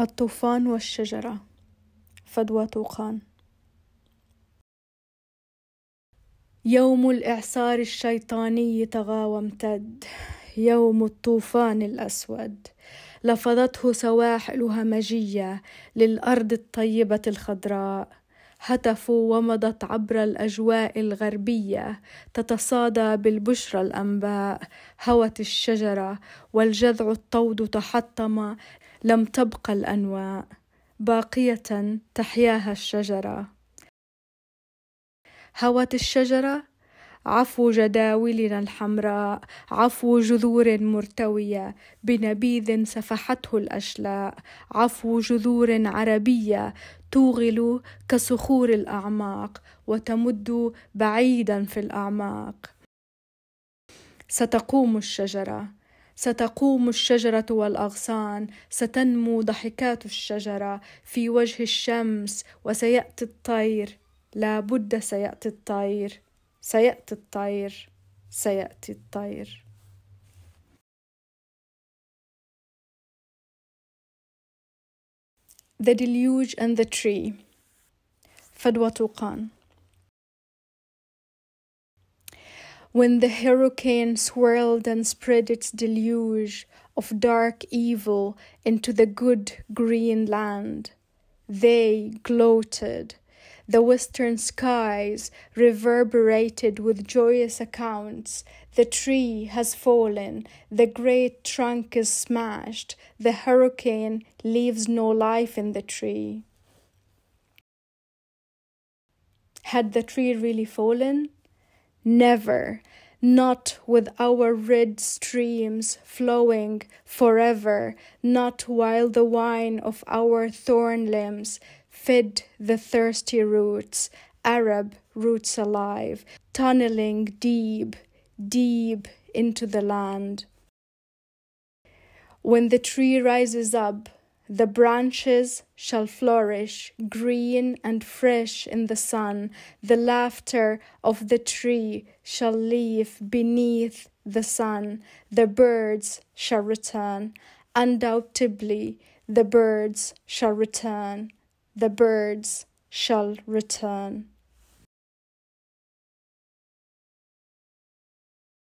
الطوفان والشجرة فدوى طوقان يوم الإعصار الشيطاني طغى وامتد يوم الطوفان الأسود لفظته سواحل همجية للأرض الطيبة الخضراء هتفوا ومضت عبر الاجواء الغربيه تتصادى بالبشرى الانباء هوت الشجره والجذع الطود تحطم لم تبق الانواء باقيه تحياها الشجره هوت الشجره عفو جداولنا الحمراء عفو جذور مرتوية بنبيذ سفحته الأشلاء عفو جذور عربية توغل كصخور الأعماق وتمد بعيدا في الأعماق ستقوم الشجرة ستقوم الشجرة والأغصان ستنمو ضحكات الشجرة في وجه الشمس وسيأتي الطير لا بد سيأتي الطير سيأتي الطير سيأتي الطير The Deluge and the Tree فدوى طوقان When the hurricane swirled and spread its deluge of dark evil into the good green land, they gloated the western skies reverberated with joyous accounts. The tree has fallen, the great trunk is smashed, the hurricane leaves no life in the tree. Had the tree really fallen? Never, not with our red streams flowing forever, not while the wine of our thorn limbs fed the thirsty roots, Arab roots alive, tunneling deep, deep into the land. When the tree rises up, the branches shall flourish, green and fresh in the sun. The laughter of the tree shall leave beneath the sun. The birds shall return. Undoubtedly, the birds shall return the birds shall return.